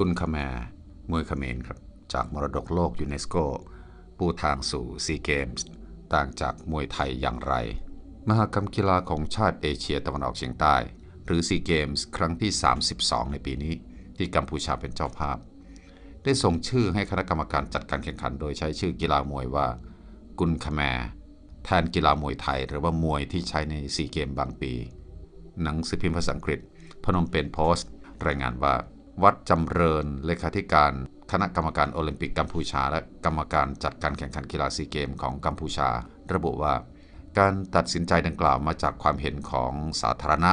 กุนคาแมมวยเขมรครับ จากมรดกโลกยูเนสโก ผู้ทางสู่ซีเกมส์ ต่างจากมวยไทยอย่างไร มหกรรมกีฬาของชาติเอเชียตะวันออกเฉียงใต้ หรือซีเกมส์ครั้งที่ 32 ในปีนี้ ที่กัมพูชาเป็นเจ้าภาพ ได้ส่งชื่อให้คณะกรรมการจัดการแข่งขันโดยใช้ชื่อกีฬามวยว่า กุนคแม แทนกีฬามวยไทย หรือว่ามวยที่ใช้ในซีเกมบางปี หนังสือพิมพ์ภาษาอังกฤษพนมเป็นโพสต์รายงานว่าวัดจำเริญเลขาธิการคณะกรรมการโอลิมปิกกัมพูชา และกรรมการจัดการแข่งขันกีฬาซีเกมของกัมพูชา ระบุว่า การตัดสินใจดังกล่าวมาจากความเห็นของสาธารณะ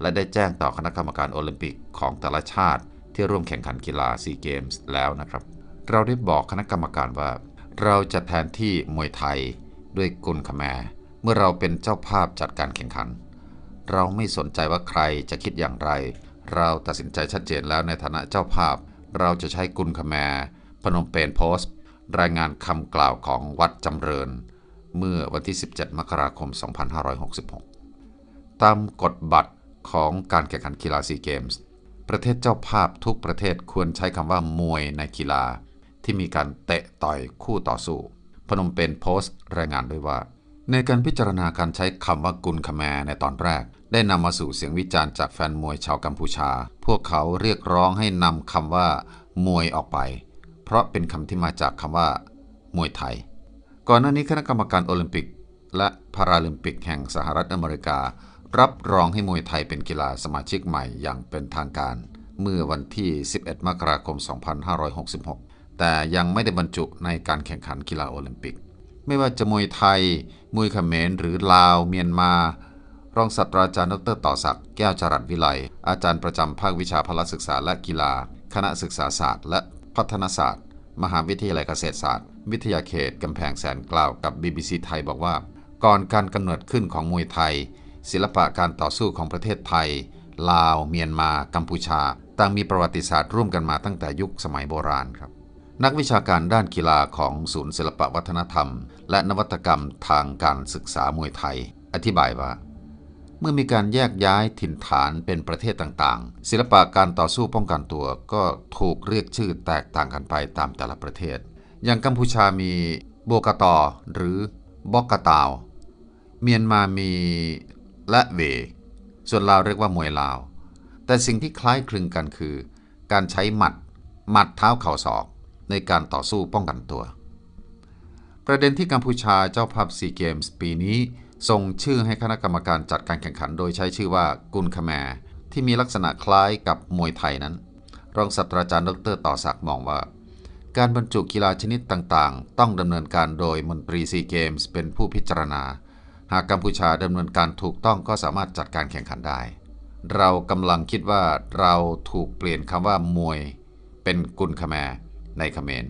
และได้แจ้งต่อคณะกรรมการโอลิมปิกของแต่ละชาติ ที่ร่วมแข่งขันกีฬาซีเกมส์แล้วนะครับ เราได้บอกคณะกรรมการว่า เราจะแทนที่มวยไทยด้วยกุลขแมเมื่อเราเป็นเจ้าภาพจัดการแข่งขัน เราไม่สนใจว่าใครจะคิดอย่างไรเราตัดสินใจชัดเจนแล้วในฐานะเจ้าภาพเราจะใช้กุลคแมพนมเปนโพสต์ รายงานคำกล่าวของวัดจำเริญ เมื่อวันที่ 17 มกราคม 2566 ตามกฎบัตรของการแข่งขันกีฬาซีเกมส์ประเทศเจ้าภาพทุกประเทศควรใช้คำว่า มวยในกีฬา ที่มีการเตะต่อยคู่ต่อสู้พนมเปนโพสต์รายงานด้วยว่า ในการพิจารณาการใช้คำว่ากุลคแมในตอนแรกได้นำมาสู่เสียงวิจารณ์จากแฟนมวยชาวกัมพูชา พวกเขาเรียกร้องให้นำคำว่า มวยออกไป เพราะเป็นคำที่มาจากคำว่ามวยไทย ก่อนหน้านี้คณะกรรมการโอลิมปิก และพาราลิมปิกแห่งสหรัฐอเมริกา รับรองให้มวยไทยเป็นกีฬาสมาชิกใหม่อย่างเป็นทางการ เมื่อวันที่ 11 มกราคม 2566 แต่ยังไม่ได้บรรจุในการแข่งขันกีฬาโอลิมปิก ไม่ว่าจะมวยไทย มวยเขมร หรือลาวเมียนมารองศาสตราจารย์ดรต่อศักดิ์แก้วจรัสวิไล อาจารย์ประจำภาควิชาพลศึกษาและกีฬา คณะศึกษาศาสตร์ และพัฒนศาสตร์ มหาวิทยาลัยเกษตรศาสตร์ วิทยาเขตกำแพงแสนกล่าวกับ BBC ไทยบอกว่า ก่อนการกำเนิดขึ้นของมวยไทย ศิลปะการต่อสู้ของประเทศไทย ลาว เมียนมา กัมพูชา ต่างมีประวัติศาสตร์ร่วมกันมาตั้งแต่ยุคสมัยโบราณครับนักวิชาการด้านกีฬาของศูนย์ศิลปวัฒนธรรม และนวัตกรรมทางการศึกษามวยไทย อธิบายว่าเมื่อมีการแยกย้ายถิ่นฐานเป็นประเทศต่างๆ ศิลปะการต่อสู้ป้องกันตัวก็ถูกเรียกชื่อแตกต่างกันไปตามแต่ละประเทศ อย่างกัมพูชามีโบกตอหรือบอกกตาวเมียนมามีและเว ส่วนลาวเรียกว่ามวยลาว แต่สิ่งที่คล้ายคลึงกันคือการใช้หมัด หมัดเท้าเข่าศอกในการต่อสู้ป้องกันตัว ประเด็นที่กัมพูชาเจ้าภาพซีเกมส์ปีนี้ส่งชื่อให้คณะกรรมการจัดการแข่งขันโดยใช้ชื่อว่ากุลคแมร์ที่มีลักษณะคล้ายกับมวยไทยนั้น รองศาสตราจารย์ดรต่อศักดิ์มองว่า การบรรจุกีฬาชนิดต่างๆ ต้องดำเนินการโดย มนตรีซีเกมส์เป็นผู้พิจารณา หากกัมพูชาดำเนินการถูกต้องก็สามารถจัดการแข่งขันได้ เรากำลังคิดว่าเราถูกเปลี่ยนคำว่า มวยเป็นกุลคแมร์ในเขมร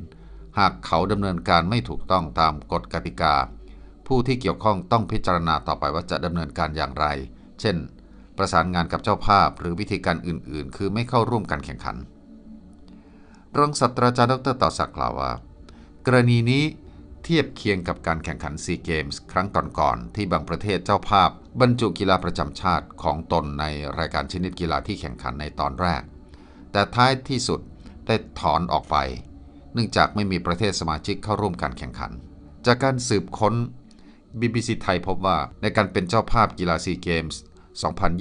หากเขาดำเนินการไม่ถูกต้องตามกฎกติกาผู้ที่เกี่ยวข้องต้องพิจารณาต่อไปว่าจะดำเนินการอย่างไร เช่น ประสานงานกับเจ้าภาพหรือวิธีการอื่นๆ คือไม่เข้าร่วมการแข่งขัน รองศาสตราจารย์ดร ต่อศักดิ์กล่าวว่า กรณีนี้เทียบเคียงกับการแข่งขันซีเกมส์ครั้งก่อนๆที่บางประเทศเจ้าภาพบรรจุกีฬาประจำชาติของตนในรายการชนิดกีฬาที่แข่งขันในตอนแรก แต่ท้ายที่สุดได้ถอนออกไปเนื่องจากไม่มีประเทศสมาชิกเข้าร่วมการแข่งขัน จากการสืบค้น BBC ไทยพบว่าในการเป็นเจ้าภาพกีฬาซีเกมส์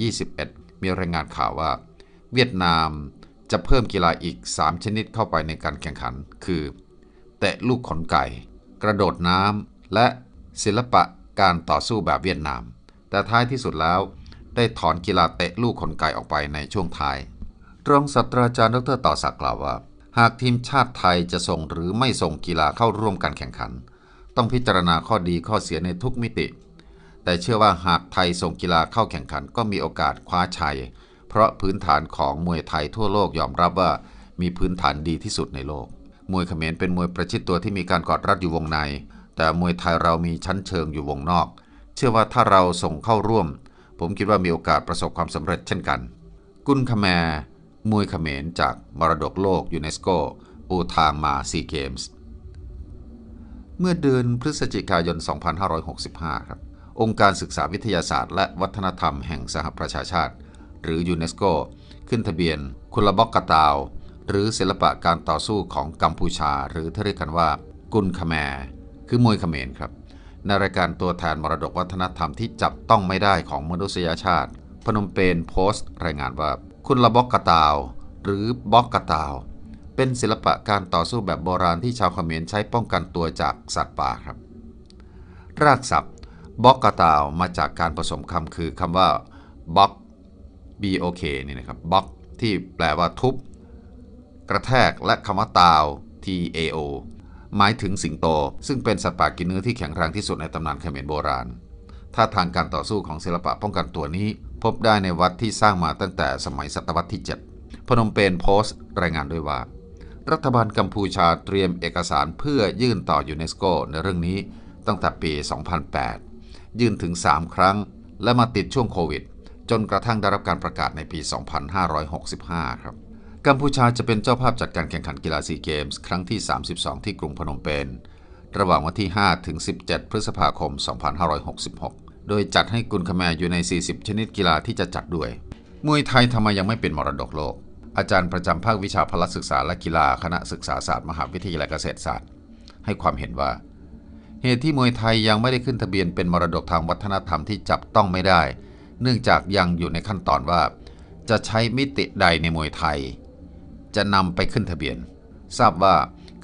2021 มีรายงานข่าวว่าเวียดนามจะเพิ่มกีฬาอีก 3 ชนิดเข้าไปในการแข่งขัน คือเตะลูกขนไก่ กระโดดน้ำ และศิลปะการต่อสู้แบบเวียดนาม แต่ท้ายที่สุดแล้ว ได้ถอนกีฬาเตะลูกขนไก่ออกไปในช่วงท้าย รองศาสตราจารย์ดรต่อศักดิ์กล่าวว่า หากทีมชาติไทยจะส่งหรือไม่ส่งกีฬาเข้าร่วมการแข่งขันต้องพิจารณาข้อดีข้อเสียในทุกมิติ แต่เชื่อว่าหากไทยส่งกีฬาเข้าแข่งขันก็มีโอกาสคว้าชัย เพราะพื้นฐานของมวยไทยทั่วโลกยอมรับว่ามีพื้นฐานดีที่สุดในโลก มวยเขมรเป็นมวยประชิดตัวที่มีการกอดรัดอยู่วงใน แต่มวยไทยเรามีชั้นเชิงอยู่วงนอก เชื่อว่าถ้าเราส่งเข้าร่วม ผมคิดว่ามีโอกาสประสบความสำเร็จเช่นกัน กุนขแมมวยเขมรจากมรดกโลกยูเนสโกปูทางมาซีเกมส์เมื่อเดือนพฤศจิกายน 2565 ครับ องค์การศึกษาวิทยาศาสตร์และวัฒนธรรมแห่งสหประชาชาติ หรือยูเนสโก ขึ้นทะเบียนคุณลบอกกตาวหรือศิลปะการต่อสู้ของกัมพูชา หรือที่เรียกกันว่า กุนคแมคือมวยขเขมรครับ ในรายการตัวแทนมรดกวัฒนธรรมที่จับต้องไม่ได้ของมนุษยชาติ พนมเปญโพสต์ รายงานว่า คุณลบอกกตาวหรือบอกกตาวเป็นศิลปะการต่อสู้แบบโบราณที่ชาวเขมรใช้ป้องกันตัวจากสัตว์ป่าครับ รากศัพท์บอกกาตาวมาจากการผสมคำคือคำว่าบ็อก b o k นี่นะครับบ็อกที่แปลว่าทุบกระแทกและคำว่าตาว t a o หมายถึงสิงโต ซึ่งเป็นสัตว์ป่ากินเนื้อที่แข็งแรงที่สุดในตำนานเขมรโบราณ ท่าทางการต่อสู้ของศิลปะป้องกันตัวนี้พบได้ในวัดที่สร้างมาตั้งแต่สมัยศตวรรษที่ 7 พนมเปญโพสต์รายงานด้วยว่ารัฐบาลกัมพูชาเตรียมเอกสารเพื่อยื่นต่อยูเนสโกในเรื่องนี้ตั้งแต่ปี 2008 ยื่นถึง 3 ครั้ง และมาติดช่วงโควิด จนกระทั่งได้รับการประกาศในปี 2565 ครับกัมพูชาจะเป็นเจ้าภาพจัดการแข่งขันกีฬาซีเกมส์ครั้งที่ 32 ที่กรุงพนมเปญระหว่างวันที่ 5 ถึง 17 พฤษภาคม 2566 โดยจัดให้กุนคแมอยู่ใน 40 ชนิดกีฬาที่จะจัดด้วยมวยไทยทำไมยังไม่เป็นมรดกโลกอาจารย์ประจำภาค วิชาพละศึกษาและกีฬาคณะศึกษาศาสตร์มหาวิทยาลัยเกษตรศาสตร์ ให้ความเห็นว่า เหตุที่มวยไทยยังไม่ได้ขึ้นทะเบียนเป็นมรดกทางวัฒนธรรมที่จับต้องไม่ได้ เนื่องจากยังอยู่ในขั้นตอนว่าจะใช้มิติใดในมวยไทย จะนำไปขึ้นทะเบียน ทราบว่า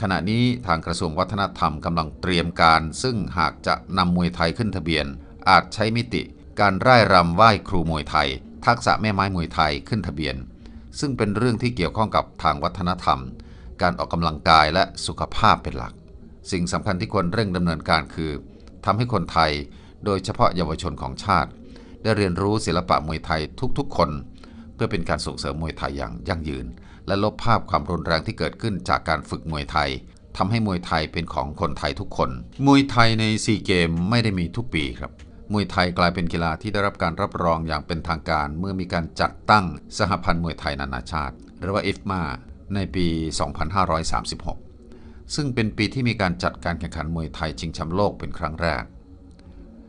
ขณะนี้ทางกระทรวงวัฒนธรรมกำลังเตรียมการ ซึ่งหากจะนำมวยไทยขึ้นทะเบียน อาจใช้มิติการร่ายรำไหว้ครูมวยไทย ทักษะแม่ไม้มวยไทยขึ้นทะเบียนซึ่งเป็นเรื่องที่เกี่ยวข้องกับทางวัฒนธรรม การออกกำลังกายและสุขภาพเป็นหลัก สิ่งสำคัญที่ควรเร่งดำเนินการคือทำให้คนไทย โดยเฉพาะเยาวชนของชาติ ได้เรียนรู้ศิลปะมวยไทยทุกๆคน เพื่อเป็นการส่งเสริมมวยไทยอย่างยั่งยืน และลบภาพความรุนแรงที่เกิดขึ้นจากการฝึกมวยไทยทำให้มวยไทยเป็นของคนไทยทุกคน มวยไทยในซีเกมไม่ได้มีทุกปีครับมวยไทยกลายเป็นกีฬาที่ได้รับการรับรองอย่างเป็นทางการ เมื่อมีการจัดตั้งสหพันธ์มวยไทยนานาชาติ หรือว่าเอฟมาในปี 2536 ซึ่งเป็นปีที่มีการจัดการแข่งขันมวยไทยชิงแชมป์โลกเป็นครั้งแรก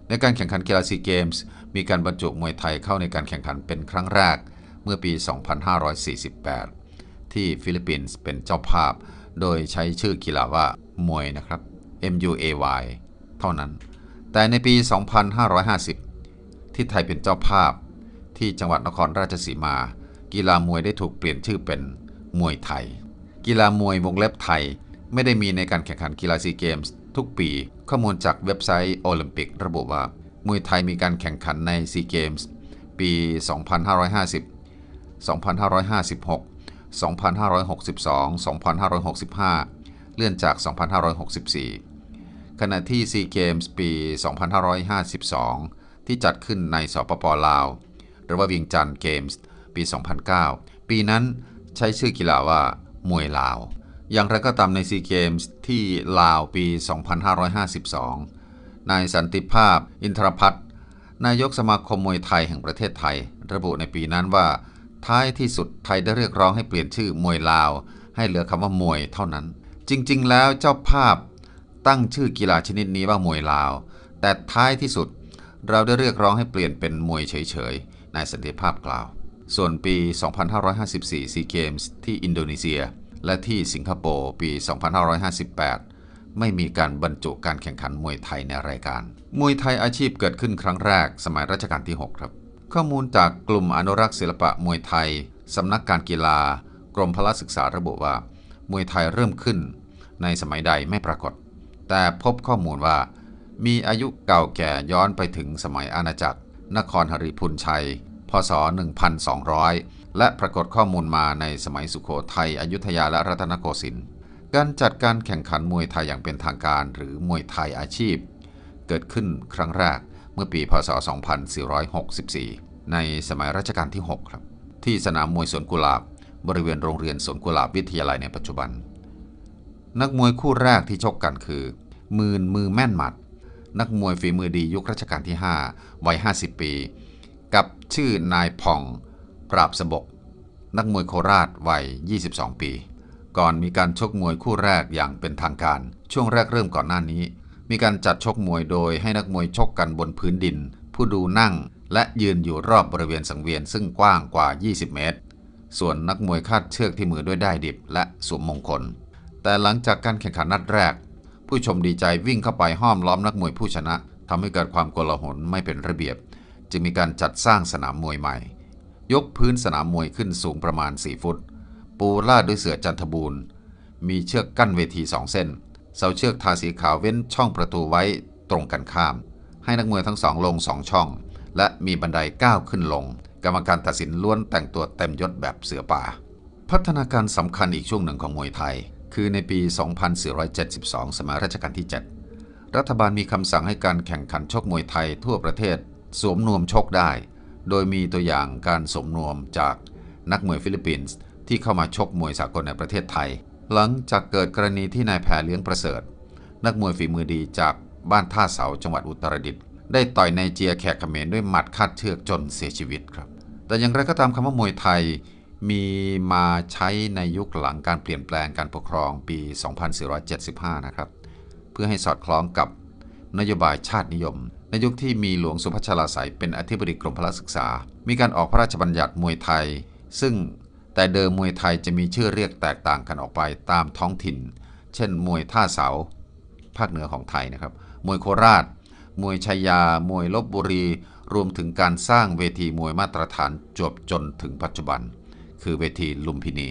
ในการแข่งขันกีฬาซีเกมส์มีการบรรจุมวยไทยเข้าในการแข่งขันเป็นครั้งแรก เมื่อปี 2548 ที่ฟิลิปปินส์เป็นเจ้าภาพ โดยใช้ชื่อกีฬาว่า มวยนะครับ MUAY เท่านั้นแต่ในปี 2550 ที่ไทยเป็นเจ้าภาพที่จังหวัดนครราชสีมา กีฬามวยได้ถูกเปลี่ยนชื่อเป็นมวยไทย กีฬามวยวงเล็บไทยไม่ได้มีในการแข่งขันกีฬาซีเกมส์ทุกปีข้อมูลจากเว็บไซต์โอลิมปิก ระบุว่า มวยไทยมีการแข่งขันในซีเกมส์ปี 2550 2556 2562 2565 เลื่อนจาก 2564ขณะที่ซีเกมส์ปี 2552 ที่จัดขึ้นในสปปลาว หรือว่าวิงจันทร์เกมส์ปี 2009 ปีนั้นใช้ชื่อกีฬาว่า มวยลาว อย่างไรก็ตามในซีเกมส์ที่ลาวปี 2552 นายสันติภาพ อินทรพัฒน์นายกสมาคมมวยไทยแห่งประเทศไทย ระบุในปีนั้นว่าท้ายที่สุดไทยได้เรียกร้องให้เปลี่ยนชื่อมวยลาวให้เหลือคำว่ามวยเท่านั้น จริงๆ แล้วเจ้าภาพตั้งชื่อกีฬาชนิดนี้ว่า มวยลาว แต่ท้ายที่สุดเราได้เรียกร้องให้เปลี่ยนเป็นมวยเฉยๆนายสันติภาพกล่าว ส่วนปี 2554ซีเกมส์ที่อินโดนีเซีย และที่สิงคโปร์ปี 2558 ไม่มีการบรรจุการแข่งขันมวยไทยในรายการ มวยไทยอาชีพเกิดขึ้นครั้งแรก สมัยรัชกาลที่6ครับ ข้อมูลจากกลุ่มอนุรักษ์ศิลปะมวยไทยสำนักการกีฬา กรมพละศึกษาระบุว่ามวยไทยเริ่มขึ้น ในสมัยใดไม่ปรากฏแต่พบข้อมูลว่ามีอายุเก่าแก่ย้อนไปถึงสมัยอาณาจักร นครหริพุนชัย พศ 1200 และปรากฏข้อมูลมาในสมัยสุขโขทัยอยุธยาและรัตนโกสินทร์การจัดการแข่งขันมวยไทยอย่างเป็นทางการหรือมวยไทยอาชีพเกิดขึ้นครั้งแรกเมื่อปีพศ2464ในสมัยรัชกาลที่6ครับที่สนามมวยสวนกุหลาบบริเวณโรงเรียนสวนกุหลาบวิทยาลัยในปัจจุบันนักมวยคู่แรกที่ชกกันคือหมื่นมือแม่นหมัด นักมวยฝีมือดียุครัชกาลที่ 5 วัย 50 ปี กับชื่อนายพ่องปราบสบกนักมวยโคราชวัย22 ปี ก่อนมีการชกมวยคู่แรกอย่างเป็นทางการ ช่วงแรกเริ่มก่อนหน้านี้ มีการจัดชกมวยโดยให้นักมวยชกกันบนพื้นดิน ผู้ดูนั่งและยืนอยู่รอบบริเวณสังเวียนซึ่งกว้างกว่า 20 เมตร ส่วนนักมวยคาดเชือกที่มือด้วยได้ดิบ และสวมมงคลแต่หลังจากการแข่งขันนัดแรก ผู้ชมดีใจวิ่งเข้าไปห้อมล้อมนักมวยผู้ชนะ ทำให้เกิดความโกลาหลไม่เป็นระเบียบ จึงมีการจัดสร้างสนามมวยใหม่ ยกพื้นสนามมวยขึ้นสูงประมาณ 4 ฟุต ปูลาดด้วยเสือจันทบูรณ์มีเชือกกั้นเวทีสองเส้น เสาเชือกทาสีขาวเว้นช่องประตูไว้ตรงกันข้าม ให้นักมวยทั้งสองลงสองช่อง และมีบันไดก้าวขึ้นลงกรรมการตัดสินล้วนแต่งตัวเต็มยศแบบเสือป่า พัฒนาการสำคัญอีกช่วงหนึ่งของมวยไทยคือในปี2472 สมัยรัชกาลที่ 7 รัฐบาลมีคำสั่งให้การแข่งขันชกมวยไทยทั่วประเทศ สวมนวมชกได้ โดยมีตัวอย่างการสวมนวมจากนักมวยฟิลิปปินส์ ที่เข้ามาชกมวยสากลในประเทศไทย หลังจากเกิดกรณีที่นายแพรเลี้ยงประเสริฐ นักมวยฝีมือดีจากบ้านท่าเสาจังหวัดอุตรดิตถ์ได้ต่อยในเจียแขกเขมรด้วยหมัดคาดเชือกจนเสียชีวิตครับแต่อย่างไรก็ตามคำว่ามวยไทยมีมาใช้ในยุคหลังการเปลี่ยนแปลงการปกครองปี2475นะครับ เพื่อให้สอดคล้องกับนโยบายชาตินิยม ในยุคที่มีหลวงสุพัชลาสายเป็นอธิบดีกรมพระศึกษา มีการออกพระราชบัญญัติมวยไทย ซึ่งแต่เดิมมวยไทยจะมีชื่อเรียกแตกต่างกันออกไปตามท้องถิ่น เช่น มวยท่าเสา ภาคเหนือของไทยนะครับ มวยโคราช มวยชายา มวยลบบุรี รวมถึงการสร้างเวทีมวยมาตรฐานจบจนถึงปัจจุบันคือเวทีลุมพินี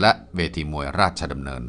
และเวทีมวยราชดำเนิน